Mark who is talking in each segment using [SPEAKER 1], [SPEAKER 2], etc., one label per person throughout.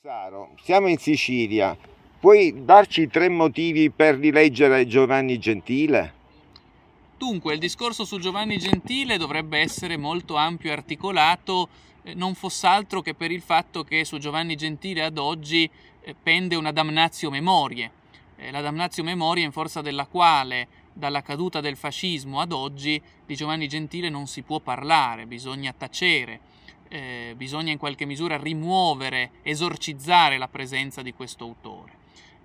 [SPEAKER 1] Saro, siamo in Sicilia. Puoi darci tre motivi per rileggere Giovanni Gentile? Dunque, il discorso su Giovanni Gentile dovrebbe essere molto ampio e articolato, eh, non fosse altro che per il fatto che su Giovanni Gentile ad oggi eh, pende una damnatio memorie. Eh, la damnatio memorie in forza della quale dalla caduta del fascismo ad oggi di Giovanni Gentile non si può parlare, bisogna tacere eh, bisogna in qualche misura rimuovere, esorcizzare la presenza di questo autore.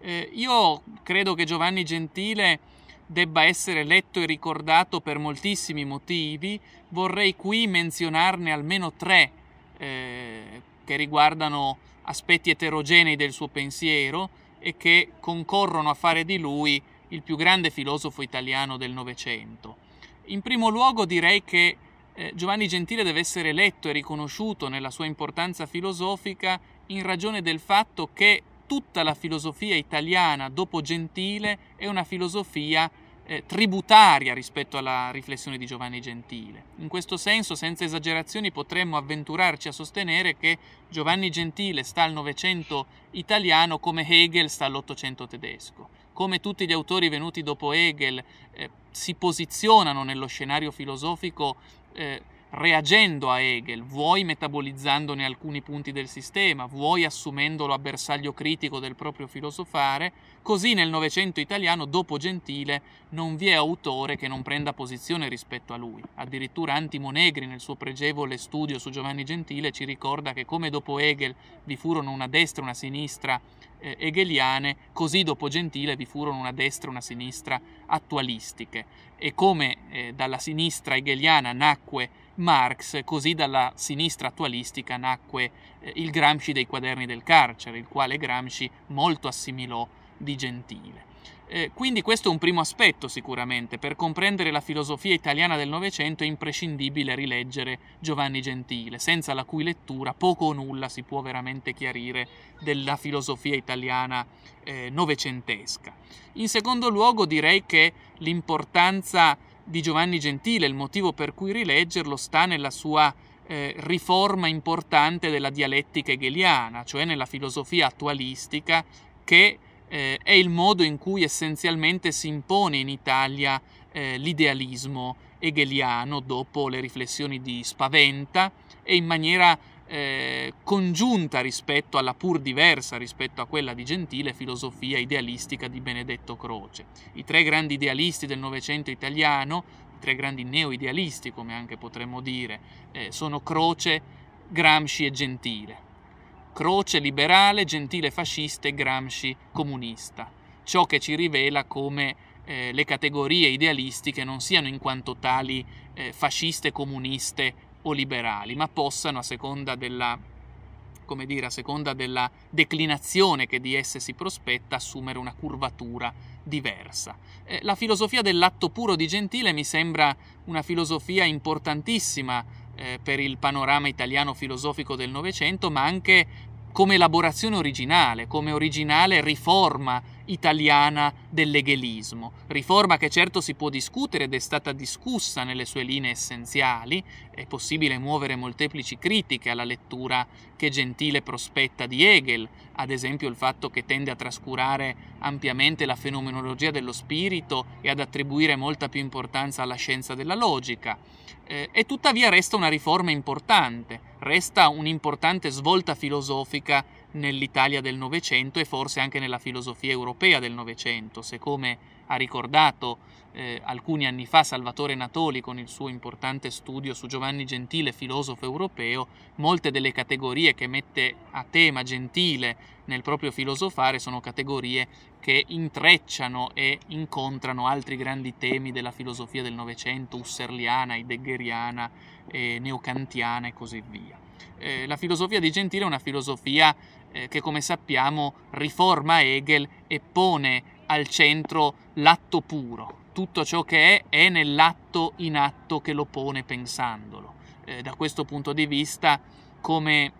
[SPEAKER 1] Eh, io credo che Giovanni Gentile debba essere letto e ricordato per moltissimi motivi, vorrei qui menzionarne almeno tre eh, che riguardano aspetti eterogenei del suo pensiero e che concorrono a fare di lui il più grande filosofo italiano del Novecento. In primo luogo direi che eh, Giovanni Gentile deve essere letto e riconosciuto nella sua importanza filosofica in ragione del fatto che tutta la filosofia italiana dopo Gentile è una filosofia eh, tributaria rispetto alla riflessione di Giovanni Gentile. In questo senso, senza esagerazioni, potremmo avventurarci a sostenere che Giovanni Gentile sta al Novecento italiano come Hegel sta all'Ottocento tedesco. Come tutti gli autori venuti dopo Hegel eh, si posizionano nello scenario filosofico eh, reagendo a Hegel, vuoi metabolizzandone alcuni punti del sistema, vuoi assumendolo a bersaglio critico del proprio filosofare, così nel Novecento italiano, dopo Gentile, non vi è autore che non prenda posizione rispetto a lui. Addirittura Antimo Negri, nel suo pregevole studio su Giovanni Gentile, ci ricorda che come dopo Hegel vi furono una destra e una sinistra eh, hegeliane, così dopo Gentile vi furono una destra e una sinistra attualistiche. E come eh, dalla sinistra hegeliana nacque Marx, così dalla sinistra attualistica nacque eh, il Gramsci dei quaderni del carcere, il quale Gramsci molto assimilò di Gentile. Eh, quindi questo è un primo aspetto sicuramente, per comprendere la filosofia italiana del Novecento è imprescindibile rileggere Giovanni Gentile, senza la cui lettura poco o nulla si può veramente chiarire della filosofia italiana eh, novecentesca. In secondo luogo direi che l'importanza di Giovanni Gentile, il motivo per cui rileggerlo sta nella sua eh, riforma importante della dialettica hegeliana, cioè nella filosofia attualistica che eh, è il modo in cui essenzialmente si impone in Italia eh, l'idealismo hegeliano dopo le riflessioni di Spaventa e in maniera eh, congiunta rispetto alla pur diversa rispetto a quella di Gentile filosofia idealistica di Benedetto Croce. I tre grandi idealisti del Novecento italiano, i tre grandi neo-idealisti come anche potremmo dire, eh, sono Croce, Gramsci e Gentile. Croce liberale, Gentile fascista e Gramsci comunista. Ciò che ci rivela come eh, le categorie idealistiche non siano in quanto tali eh, fasciste, comuniste o liberali, ma possano, a seconda della, dire, a seconda della declinazione che di esse si prospetta, assumere una curvatura diversa. Eh, la filosofia dell'atto puro di Gentile mi sembra una filosofia importantissima eh, per il panorama italiano filosofico del Novecento, ma anche come elaborazione originale, come originale riforma italiana dell'egelismo, riforma che certo si può discutere ed è stata discussa nelle sue linee essenziali, è possibile muovere molteplici critiche alla lettura che Gentile prospetta di Hegel, ad esempio il fatto che tende a trascurare ampiamente la fenomenologia dello spirito e ad attribuire molta più importanza alla scienza della logica. Eh, e tuttavia resta una riforma importante, resta un'importante svolta filosofica nell'Italia del Novecento e forse anche nella filosofia europea del Novecento, se come ha ricordato eh, alcuni anni fa Salvatore Natoli con il suo importante studio su Giovanni Gentile, filosofo europeo, molte delle categorie che mette a tema Gentile nel proprio filosofare sono categorie che intrecciano e incontrano altri grandi temi della filosofia del Novecento, husserliana, heideggeriana, eh, neocantiana e così via. Eh, la filosofia di Gentile è una filosofia eh, che, come sappiamo, riforma Hegel e pone al centro l'atto puro. Tutto ciò che è è nell'atto in atto che lo pone pensandolo. Eh, da questo punto di vista, come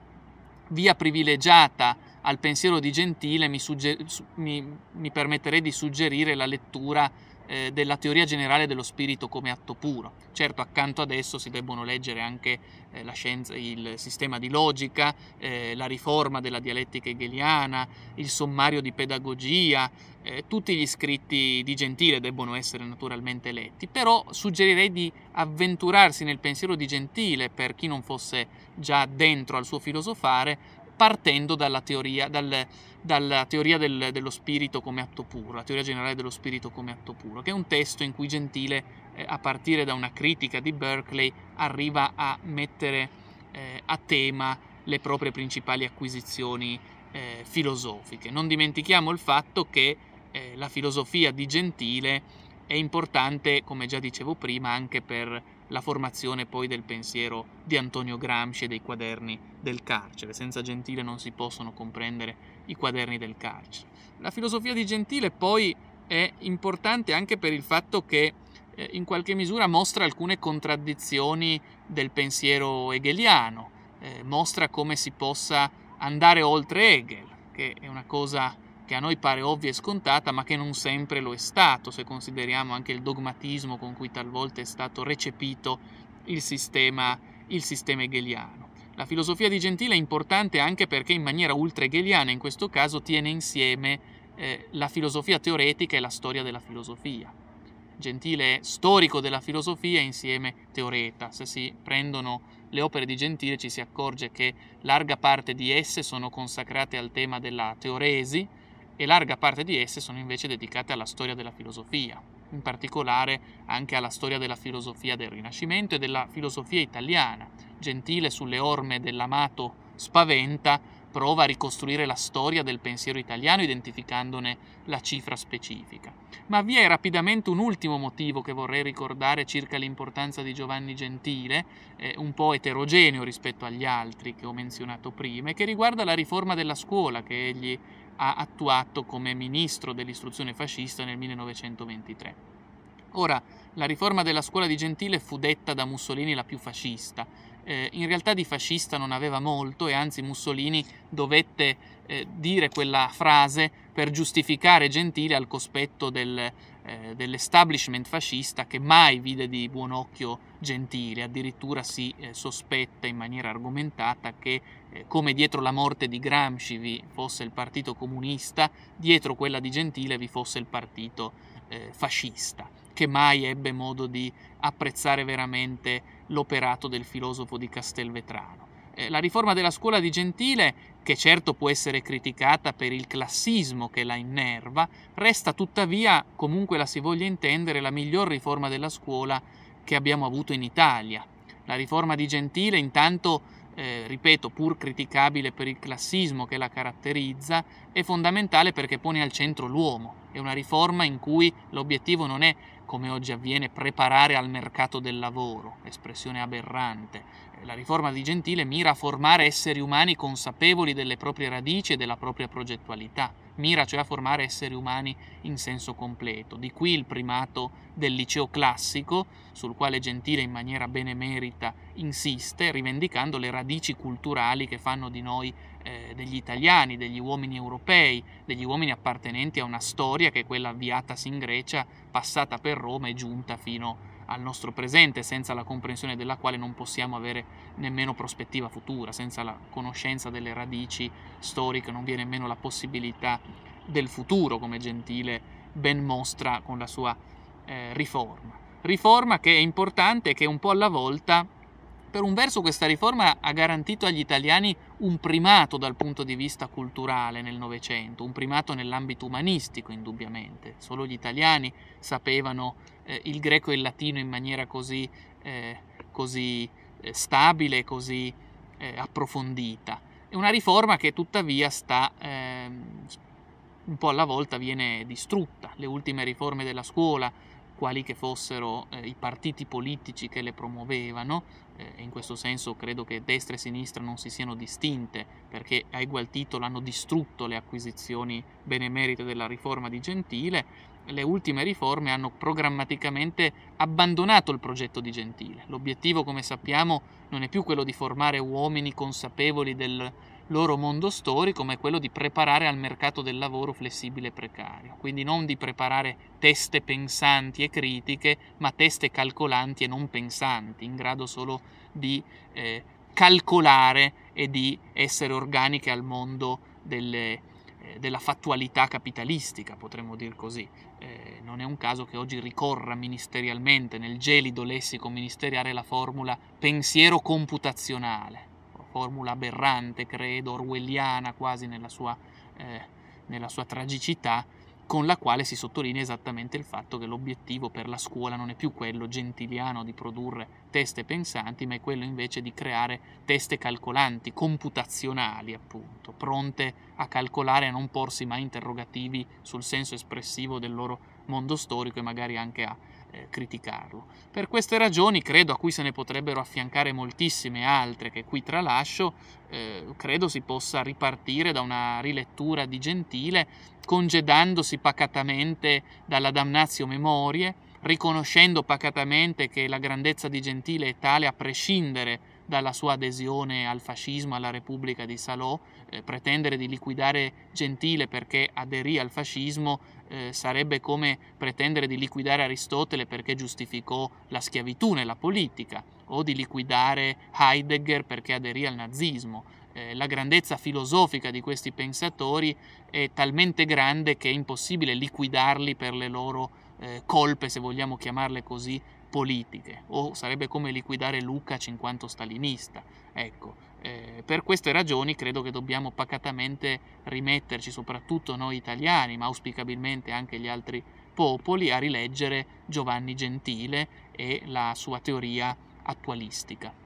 [SPEAKER 1] via privilegiata al pensiero di Gentile, mi, sugger- mi, mi permetterei di suggerire la lettura eh, della teoria generale dello spirito come atto puro. Certo, accanto ad esso si debbono leggere anche eh, scienza, il sistema di logica, eh, la riforma della dialettica hegeliana, il sommario di pedagogia, eh, tutti gli scritti di Gentile debbono essere naturalmente letti, però suggerirei di avventurarsi nel pensiero di Gentile per chi non fosse già dentro al suo filosofare partendo dalla teoria, dal, dalla teoria del, dello spirito come atto puro, la teoria generale dello spirito come atto puro, che è un testo in cui Gentile, eh, a partire da una critica di Berkeley, arriva a mettere eh, a tema le proprie principali acquisizioni eh, filosofiche. Non dimentichiamo il fatto che eh, la filosofia di Gentile è importante, come già dicevo prima, anche per la formazione poi del pensiero di Antonio Gramsci e dei quaderni del carcere. Senza Gentile non si possono comprendere i quaderni del carcere. La filosofia di Gentile poi è importante anche per il fatto che eh, in qualche misura mostra alcune contraddizioni del pensiero hegeliano, eh, mostra come si possa andare oltre Hegel, che è una cosa che a noi pare ovvia e scontata, ma che non sempre lo è stato, se consideriamo anche il dogmatismo con cui talvolta è stato recepito il sistema, il sistema hegeliano. La filosofia di Gentile è importante anche perché in maniera ultra-hegeliana in questo caso tiene insieme eh, la filosofia teoretica e la storia della filosofia. Gentile è storico della filosofia insieme teoreta. Se si prendono le opere di Gentile ci si accorge che larga parte di esse sono consacrate al tema della teoresi, e larga parte di esse sono invece dedicate alla storia della filosofia, in particolare anche alla storia della filosofia del Rinascimento e della filosofia italiana. Gentile sulle orme dell'amato Spaventa prova a ricostruire la storia del pensiero italiano identificandone la cifra specifica. Ma vi è rapidamente un ultimo motivo che vorrei ricordare circa l'importanza di Giovanni Gentile, eh, un po' eterogeneo rispetto agli altri che ho menzionato prima, e che riguarda la riforma della scuola che egli ha attuato come ministro dell'istruzione fascista nel 1923. Ora, la riforma della scuola di Gentile fu detta da Mussolini la più fascista, eh, in realtà di fascista non aveva molto e anzi Mussolini dovette eh, dire quella frase per giustificare Gentile al cospetto del, eh, dell'establishment fascista che mai vide di buon occhio Gentile, addirittura si eh, sospetta in maniera argomentata che eh, come dietro la morte di Gramsci vi fosse il partito comunista, dietro quella di Gentile vi fosse il partito eh, fascista che mai ebbe modo di apprezzare veramente l'operato del filosofo di Castelvetrano. Eh, la riforma della scuola di Gentile, che certo può essere criticata per il classismo che la innerva, resta tuttavia, comunque la si voglia intendere, la miglior riforma della scuola che abbiamo avuto in Italia. La riforma di Gentile intanto eh, ripeto, pur criticabile per il classismo che la caratterizza, è fondamentale perché pone al centro l'uomo. È una riforma in cui l'obiettivo non è come oggi avviene, preparare al mercato del lavoro, espressione aberrante. Eh, la riforma di Gentile mira a formare esseri umani consapevoli delle proprie radici e della propria progettualità mira cioè a formare esseri umani in senso completo. Di qui il primato del liceo classico, sul quale Gentile in maniera benemerita insiste, rivendicando le radici culturali che fanno di noi eh, degli italiani, degli uomini europei, degli uomini appartenenti a una storia che è quella avviatasi in Grecia, passata per Roma e giunta fino a al nostro presente, senza la comprensione della quale non possiamo avere nemmeno prospettiva futura, senza la conoscenza delle radici storiche non vi è nemmeno la possibilità del futuro, come Gentile ben mostra con la sua eh, riforma. Riforma che è importante e che un po' alla volta per un verso questa riforma ha garantito agli italiani un primato dal punto di vista culturale nel Novecento, un primato nell'ambito umanistico indubbiamente, solo gli italiani sapevano eh, il greco e il latino in maniera così, eh, così eh, stabile, così eh, approfondita. È una riforma che tuttavia sta ehm, un po' alla volta viene distrutta, le ultime riforme della scuola, quali che fossero eh, i partiti politici che le promuovevano, eh, in questo senso credo che destra e sinistra non si siano distinte, perché a egual titolo hanno distrutto le acquisizioni benemerite della riforma di Gentile, le ultime riforme hanno programmaticamente abbandonato il progetto di Gentile. L'obiettivo, come sappiamo, non è più quello di formare uomini consapevoli del loro mondo storico, è quello di preparare al mercato del lavoro flessibile e precario, quindi non di preparare teste pensanti e critiche, ma teste calcolanti e non pensanti, in grado solo di eh, calcolare e di essere organiche al mondo delle, eh, della fattualità capitalistica, potremmo dir così. Eh, non è un caso che oggi ricorra ministerialmente nel gelido lessico ministeriale la formula pensiero computazionale formula aberrante, credo, orwelliana quasi nella sua, eh, nella sua tragicità, con la quale si sottolinea esattamente il fatto che l'obiettivo per la scuola non è più quello gentiliano di produrre teste pensanti, ma è quello invece di creare teste calcolanti, computazionali appunto, pronte a calcolare e a non porsi mai interrogativi sul senso espressivo del loro mondo storico e magari anche a eh, criticarlo. Per queste ragioni, credo a cui se ne potrebbero affiancare moltissime altre che qui tralascio, eh, credo si possa ripartire da una rilettura di Gentile, congedandosi pacatamente dalla damnatio memorie, riconoscendo pacatamente che la grandezza di Gentile è tale a prescindere dalla sua adesione al fascismo, alla Repubblica di Salò, eh, pretendere di liquidare Gentile perché aderì al fascismo eh, sarebbe come pretendere di liquidare Aristotele perché giustificò la schiavitù nella politica, o di liquidare Heidegger perché aderì al nazismo. Eh, la grandezza filosofica di questi pensatori è talmente grande che è impossibile liquidarli per le loro eh, colpe, se vogliamo chiamarle così, politiche o sarebbe come liquidare Luca quanto stalinista. Ecco, eh, per queste ragioni credo che dobbiamo pacatamente rimetterci, soprattutto noi italiani, ma auspicabilmente anche gli altri popoli, a rileggere Giovanni Gentile e la sua teoria attualistica.